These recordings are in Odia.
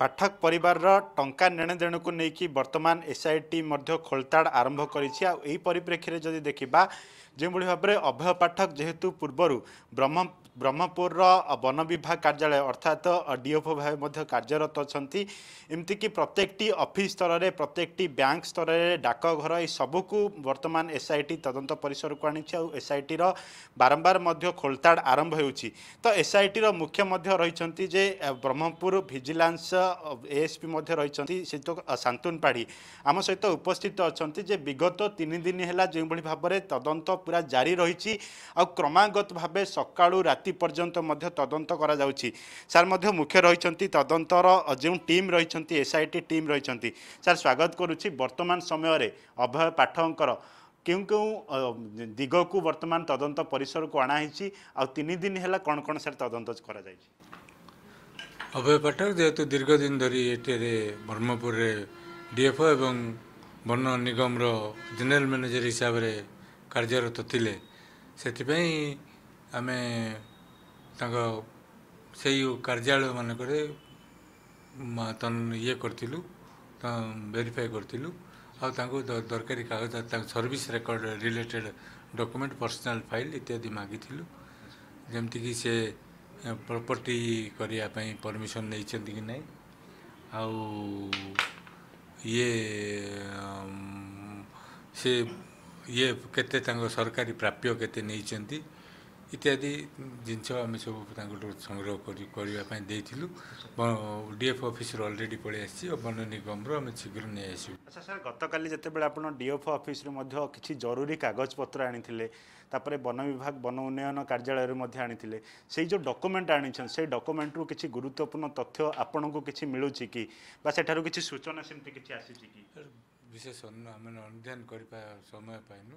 পাঠক পরিবার টঙ্কা নেণদেণুকু নেই বর্তমান এসআইটি মধ্য খোলতাড় আরম্ভ করেছি এই পরিপ্রেক্ষীরে যদি দেখা ଯେଉଁଭଳି ଭାବରେ ଅଭୟ ପାଠକ ଯେହେତୁ ପୂର୍ବରୁ ବ୍ରହ୍ମ ବ୍ରହ୍ମପୁରର ବନ ବିଭାଗ କାର୍ଯ୍ୟାଳୟ ଅର୍ଥାତ୍ ଡିଓଫ ଭାବେ ମଧ୍ୟ କାର୍ଯ୍ୟରତ ଅଛନ୍ତି ଏମିତିକି ପ୍ରତ୍ୟେକଟି ଅଫିସ୍ ସ୍ତରରେ ପ୍ରତ୍ୟେକଟି ବ୍ୟାଙ୍କ ସ୍ତରରେ ଡାକଘର ଏସବୁକୁ ବର୍ତ୍ତମାନ ଏସ୍ ଆଇ ଟି ତଦନ୍ତ ପରିସରକୁ ଆଣିଛି ଆଉ ଏସ୍ ଆଇ ଟିର ବାରମ୍ବାର ମଧ୍ୟ ଖୋଳତାଡ଼ ଆରମ୍ଭ ହେଉଛି ତ ଏସ୍ ଆଇ ଟିର ମୁଖ୍ୟ ମଧ୍ୟ ରହିଛନ୍ତି ଯେ ବ୍ରହ୍ମପୁର ଭିଜିଲାନ୍ସ ଏଏସ୍ପି ମଧ୍ୟ ରହିଛନ୍ତି ସେ ତ ଶାନ୍ତୁନ୍ ପାଢ଼ୀ ଆମ ସହିତ ଉପସ୍ଥିତ ଅଛନ୍ତି ଯେ ବିଗତ ତିନି ଦିନ ହେଲା ଯେଉଁଭଳି ଭାବରେ ତଦନ୍ତ ପୁରା ଜାରି ରହିଛି ଆଉ କ୍ରମାଗତ ଭାବେ ସକାଳୁ ରାତି ପର୍ଯ୍ୟନ୍ତ ମଧ୍ୟ ତଦନ୍ତ କରାଯାଉଛି ସାର୍ ମଧ୍ୟ ମୁଖ୍ୟ ରହିଛନ୍ତି ତଦନ୍ତର ଯେଉଁ ଟିମ୍ ରହିଛନ୍ତି ଏସ୍ ଆଇ ଟି ଟିମ୍ ରହିଛନ୍ତି ସାର୍ ସ୍ୱାଗତ କରୁଛି ବର୍ତ୍ତମାନ ସମୟରେ ଅଭୟ ପାଠକଙ୍କର କେଉଁ କେଉଁ ଦିଗକୁ ବର୍ତ୍ତମାନ ତଦନ୍ତ ପରିସରକୁ ଅଣାହେଇଛି ଆଉ ତିନି ଦିନ ହେଲା କ'ଣ କ'ଣ ସାର୍ ତଦନ୍ତ କରାଯାଇଛି ଅଭୟ ପାଠକ ଯେହେତୁ ଦୀର୍ଘ ଦିନ ଧରି ଏଠାରେ ବ୍ରହ୍ମପୁରରେ ଡିଏଫ୍ଓ ଏବଂ ବନ ନିଗମର ଜେନେରାଲ ମ୍ୟାନେଜର ହିସାବରେ କାର୍ଯ୍ୟରତ ଥିଲେ ସେଥିପାଇଁ ଆମେ ତାଙ୍କ ସେଇ କାର୍ଯ୍ୟାଳୟମାନଙ୍କରେ ଇଏ କରିଥିଲୁ ଭେରିଫାଏ କରିଥିଲୁ ଆଉ ତାଙ୍କୁ ଦରକାରୀ କାଗଜ ତାଙ୍କ service record related document personal file ଇତ୍ୟାଦି ମାଗିଥିଲୁ ଯେମିତିକି ସେ ପ୍ରପର୍ଟି କରିବା ପାଇଁ ପରମିସନ୍ ନେଇଛନ୍ତି କି ନାହିଁ ଆଉ ଇଏ ସେ ये केते सरकारी प्राप्य केते नै इत्यादि जिनिसँगै दिु डिएफ अफिस्रु अलरेडी पल्या आन निगम र आउँछ शीघ्र नै आसकालीन डिएफओ अफिस रु जी कागजपत्र आनि वनविभाग वन उन्नयन कार्यालयुमा आनि डकुमेन्ट आनिन्छकुमेन्ट्रु गुरुत्वपूर्ण तथ्य आपणको कि मिचिक सूचना सिक्किम कि ବିଶେଷ ଆମେ ଅନୁଧ୍ୟାନ କରିବା ସମୟ ପାଇନୁ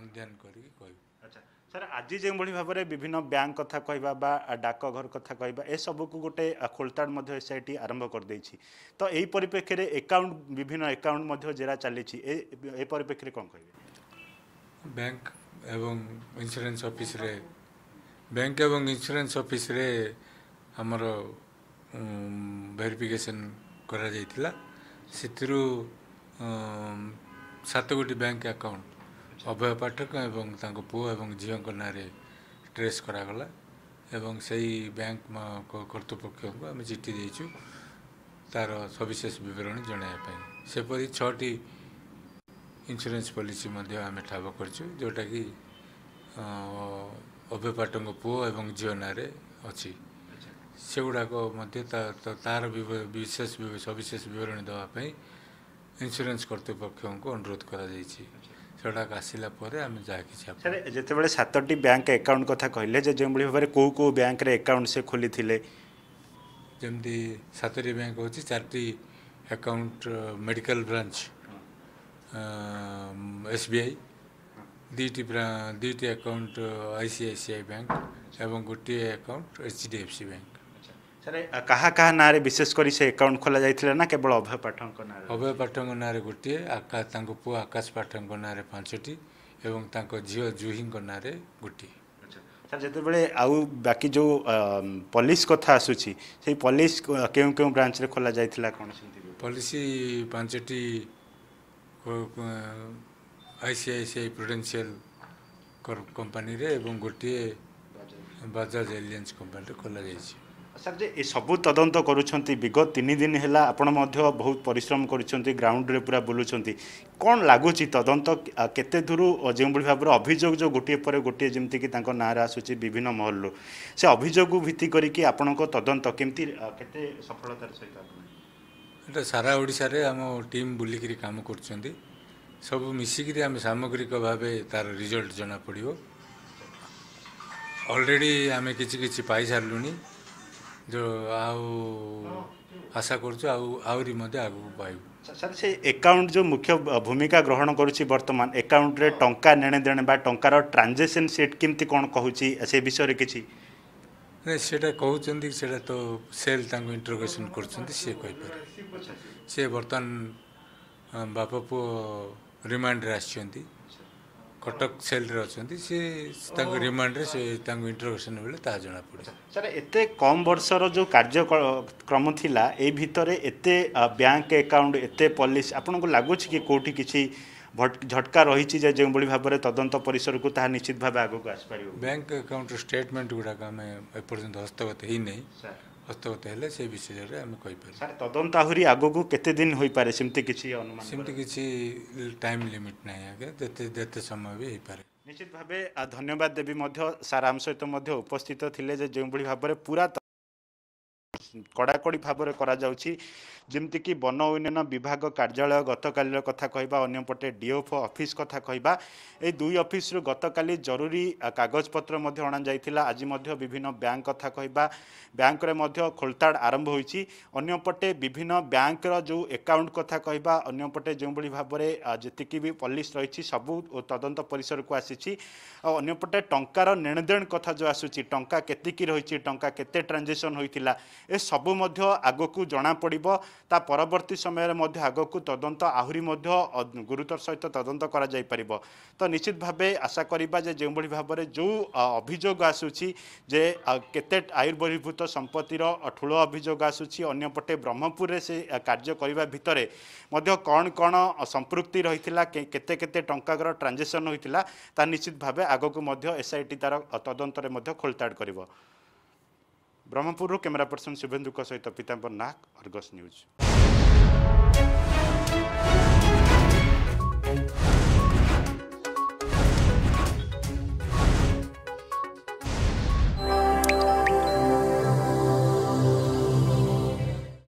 ଅନୁଧ୍ୟାନ କରିକି କହିବୁ ଆଚ୍ଛା ସାର୍ ଆଜି ଯେଉଁଭଳି ଭାବରେ ବିଭିନ୍ନ ବ୍ୟାଙ୍କ କଥା କହିବା ବା ଡାକଘର କଥା କହିବା ଏସବୁକୁ ଗୋଟେ ଖୋଳତାଡ଼ ମଧ୍ୟ ଏସ୍ଆଇଟି ଆରମ୍ଭ କରିଦେଇଛି ତ ଏହି ପରିପ୍ରେକ୍ଷୀରେ ଏକାଉଣ୍ଟ ବିଭିନ୍ନ ଏକାଉଣ୍ଟ ମଧ୍ୟ ଜେରା ଚାଲିଛି ଏ ଏ ପରିପ୍ରେକ୍ଷୀରେ କ'ଣ କହିବେ ବ୍ୟାଙ୍କ ଏବଂ ଇନ୍ସୁରାନ୍ସ ଅଫିସରେ ବ୍ୟାଙ୍କ ଏବଂ ଇନ୍ସୁରାନ୍ସ ଅଫିସରେ ଆମର ଭେରିଫିକେସନ୍ କରାଯାଇଥିଲା ସେଥିରୁ ସାତ ଗୋଟି ବ୍ୟାଙ୍କ ଆକାଉଣ୍ଟ ଅଭୟ ପାଠକ ଏବଂ ତାଙ୍କ ପୁଅ ଏବଂ ଝିଅଙ୍କ ନାଁରେ ଟ୍ରେସ୍ କରାଗଲା ଏବଂ ସେଇ ବ୍ୟାଙ୍କ କର୍ତ୍ତୃପକ୍ଷଙ୍କୁ ଆମେ ଚିଠି ଦେଇଛୁ ତା'ର ସବିଶେଷ ବିବରଣୀ ଜଣାଇବା ପାଇଁ ସେପରି ଛଅଟି ଇନ୍ସୁରାନ୍ସ ପଲିସି ମଧ୍ୟ ଆମେ ଠାବ କରିଛୁ ଯେଉଁଟାକି ଅଭୟ ପାଟଙ୍କ ପୁଅ ଏବଂ ଝିଅ ନାଁରେ ଅଛି ସେଗୁଡ଼ାକ ମଧ୍ୟ ତା'ର ବିଶେଷ ସବିଶେଷ ବିବରଣୀ ଦେବା ପାଇଁ ଇନ୍ସୁରାନ୍ସ କର୍ତ୍ତୃପକ୍ଷଙ୍କୁ ଅନୁରୋଧ କରାଯାଇଛି ସେଗୁଡ଼ାକ ଆସିଲା ପରେ ଆମେ ଯାହା କିଛି ସାର୍ ଯେତେବେଳେ ସାତଟି ବ୍ୟାଙ୍କ ଆକାଉଣ୍ଟ କଥା କହିଲେ ଯେ ଯେଉଁଭଳି ଭାବରେ କେଉଁ କେଉଁ ବ୍ୟାଙ୍କରେ ଆକାଉଣ୍ଟ ସେ ଖୋଲିଥିଲେ ଯେମିତି ସାତଟି ବ୍ୟାଙ୍କ ହେଉଛି ଚାରିଟି account medical branch S B I ଦୁଇଟି ଦୁଇଟି account I C I C I bank ଏବଂ ଗୋଟିଏ account H D F C bank sir କାହା କାହା ନାଁରେ ବିଶେଷ କରି ସେ ଆକାଉଣ୍ଟ ଖୋଲା ଯାଇଥିଲା ନା କେବଳ ଅଭୟ ପାଠକଙ୍କ ନାଁରେ ଅଭୟ ପାଠକଙ୍କ ନାଁରେ ଗୋଟିଏ ଆକାଶ ତାଙ୍କ ପୁଅ ଆକାଶ ପାଠକଙ୍କ ନାଁରେ ପାଞ୍ଚଟି ଏବଂ ତାଙ୍କ ଝିଅ ଜୁହିଙ୍କ ନାଁରେ ଗୋଟିଏ ସାର୍ ଯେତେବେଳେ ଆଉ ବାକି ଯେଉଁ ପଲିସ୍ କଥା ଆସୁଛି ସେଇ ପଲିସ୍ କେଉଁ କେଉଁ ବ୍ରାଞ୍ଚରେ ଖୋଲା ଯାଇଥିଲା କ'ଣ ସେମିତି ପଲିସି ପାଞ୍ଚଟି I C I C I prudential କମ୍ପାନୀରେ ଏବଂ ଗୋଟିଏ ବାଜାଜ ଏଲିଆନ୍ସ କମ୍ପାନୀରେ ଖୋଲାଯାଇଛି ସାର୍ ଯେ ଏସବୁ ତଦନ୍ତ କରୁଛନ୍ତି ବିଗତ ତିନି ଦିନ ହେଲା ଆପଣ ମଧ୍ୟ ବହୁତ ପରିଶ୍ରମ କରିଛନ୍ତି ଗ୍ରାଉଣ୍ଡରେ ପୁରା ବୁଲୁଛନ୍ତି କ'ଣ ଲାଗୁଛି ତଦନ୍ତ କେତେ ଦୂରୁ ଯେଉଁଭଳି ଭାବରେ ଅଭିଯୋଗ ଯେଉଁ ଗୋଟିଏ ପରେ ଗୋଟିଏ ଯେମିତିକି ତାଙ୍କ ନାଁରେ ଆସୁଛି ବିଭିନ୍ନ ମହଲରୁ ସେ ଅଭିଯୋଗକୁ ଭିତ୍ତି କରିକି ଆପଣଙ୍କ ତଦନ୍ତ କେମିତି କେତେ ସଫଳତାର ସହିତ ଆପଣ ଏଇଟା ସାରା ଓଡ଼ିଶାରେ ଆମ ଟିମ୍ ବୁଲିକିରି କାମ କରୁଛନ୍ତି ସବୁ ମିଶିକିରି ଆମେ ସାମଗ୍ରିକ ଭାବେ ତାର ରିଜଲ୍ଟ ଜଣାପଡ଼ିବ ଅଲରେଡ଼ି ଆମେ କିଛି କିଛି ପାଇସାରିଲୁଣି ଯେଉଁ ଆଉ ଆଶା କରୁଛୁ ଆଉ ଆହୁରି ମଧ୍ୟ ଆଗକୁ ପାଇବୁ ସାର୍ ସେ ଏକାଉଣ୍ଟ ଯେଉଁ ମୁଖ୍ୟ ଭୂମିକା ଗ୍ରହଣ କରୁଛି ବର୍ତ୍ତମାନ ଏକାଉଣ୍ଟରେ ଟଙ୍କା ନେଣଦେଣ ବା ଟଙ୍କାର ଟ୍ରାଞ୍ଜାକ୍ସନ୍ ସେଟ୍ କେମିତି କ'ଣ କହୁଛି ସେ ବିଷୟରେ କିଛି ନାଇଁ ସେଇଟା କହୁଛନ୍ତି ସେଇଟା ତ ସେଲ୍ ତାଙ୍କୁ ଇଣ୍ଟରୋଗେସନ୍ କରୁଛନ୍ତି ସିଏ କହିପାରିବେ ସିଏ ବର୍ତ୍ତମାନ ବାପା ପୁଅ ରିମାଇଣ୍ଡରେ ଆସିଛନ୍ତି কটক সেলরে অনেক সি তাঙ্ক রিমান্ডরে সে তাঙ্ক ইন্টরোগেশন বেলে তাহা জনা পড়ে স্যার এতে কম বর্ষর যে কার্যক্রম লা এই ভিতরে এতে ব্যাঙ্ক একাউন্ট এতে পলিসি আপনার লাগুছি কি কোটি কিছু ঝটকা রয়েছে যে যেভাবে ভাবে তদন্ত পরিসরক তাহা নিশ্চিত ভাবে আগুক আসিপার ব্যাঙ্ক একাউন্ট স্টেটমেন্ট গুড়া আমি এপর্যন্ত হস্তগত হয়ে নাই স্যার হস্তগত হলে সেই বিষୟରେ ଆମେ କହିପାରିବୁ ସାର୍ ତଦନ୍ତ ଆହୁରି ଆଗକୁ କେତେ ଦିନ ହୋଇପାରେ ସେମିତି କିଛି ଅନୁମାନ ସେମିତି କିଛି ଟାଇମ୍ ଲିମିଟ୍ ନାହିଁ ଆଜ୍ଞା ଯେତେ ଯେତେ ସମୟ ବି ହେଇପାରେ ନିଶ୍ଚିତ ଭାବେ ଧନ୍ୟବାଦ ଦେବି ମଧ୍ୟ ସାର୍ ଆମ ସହିତ ମଧ୍ୟ ଉପସ୍ଥିତ ଥିଲେ ଯେ ଯେଉଁଭଳି ଭାବରେ ପୁରା କଡ଼ାକଡ଼ି ଭାବରେ କରାଯାଉଛି ଯେମିତିକି ବନ ଉନ୍ନୟନ ବିଭାଗ କାର୍ଯ୍ୟାଳୟ ଗତକାଲିର କଥା କହିବା ଅନ୍ୟପଟେ ଡିଓଫ ଅଫିସ୍ କଥା କହିବା ଏଇ ଦୁଇ ଅଫିସରୁ ଗତକାଲି ଜରୁରୀ କାଗଜପତ୍ର ମଧ୍ୟ ଅଣାଯାଇଥିଲା ଆଜି ମଧ୍ୟ ବିଭିନ୍ନ ବ୍ୟାଙ୍କ କଥା କହିବା ବ୍ୟାଙ୍କରେ ମଧ୍ୟ ଖୋଳତାଡ଼ ଆରମ୍ଭ ହୋଇଛି ଅନ୍ୟପଟେ ବିଭିନ୍ନ ବ୍ୟାଙ୍କର ଯେଉଁ ଏକାଉଣ୍ଟ କଥା କହିବା ଅନ୍ୟପଟେ ଯେଉଁଭଳି ଭାବରେ ଯେତିକି ବି ପଲିସ୍ ରହିଛି ସବୁ ତଦନ୍ତ ପରିସରକୁ ଆସିଛି ଆଉ ଅନ୍ୟପଟେ ଟଙ୍କାର ନେଣଦେଣ କଥା ଯେଉଁ ଆସୁଛି ଟଙ୍କା କେତିକି ରହିଛି ଟଙ୍କା କେତେ ଟ୍ରାଞ୍ଜାକ୍ସନ୍ ହୋଇଥିଲା ଏସବୁ ମଧ୍ୟ ଆଗକୁ ଜଣାପଡ଼ିବ ତା ପରବର୍ତ୍ତୀ ସମୟରେ ମଧ୍ୟ ଆଗକୁ ତଦନ୍ତ ଆହୁରି ମଧ୍ୟ ଗୁରୁତର ସହିତ ତଦନ୍ତ କରାଯାଇପାରିବ ତ ନିଶ୍ଚିତ ଭାବେ ଆଶା କରିବା ଯେ ଯେଉଁଭଳି ଭାବରେ ଯେଉଁ ଅଭିଯୋଗ ଆସୁଛି ଯେ କେତେ ଆୟୁର୍ବହିର୍ଭୂତ ସମ୍ପତ୍ତିର ଠୁଳ ଅଭିଯୋଗ ଆସୁଛି ଅନ୍ୟପଟେ ବ୍ରହ୍ମପୁରରେ ସେ କାର୍ଯ୍ୟ କରିବା ଭିତରେ ମଧ୍ୟ କ'ଣ କ'ଣ ସମ୍ପୃକ୍ତି ରହିଥିଲା କେତେ କେତେ ଟଙ୍କାର ଟ୍ରାଞ୍ଜାକ୍ସନ୍ ହୋଇଥିଲା ତା ନିଶ୍ଚିତ ଭାବେ ଆଗକୁ ମଧ୍ୟ ଏସ୍ଆଇଟି ତା'ର ତଦନ୍ତରେ ମଧ୍ୟ ଖୋଳତାଡ଼ କରିବ ବ୍ରହ୍ମପୁରରୁ କ୍ୟାମେରା ପର୍ସନ ଶୁଭେନ୍ଦୁଙ୍କ ସହିତ ପୀତାମ୍ବର ନାଗ ଅର୍ଗସ୍ ନ୍ୟୁଜ୍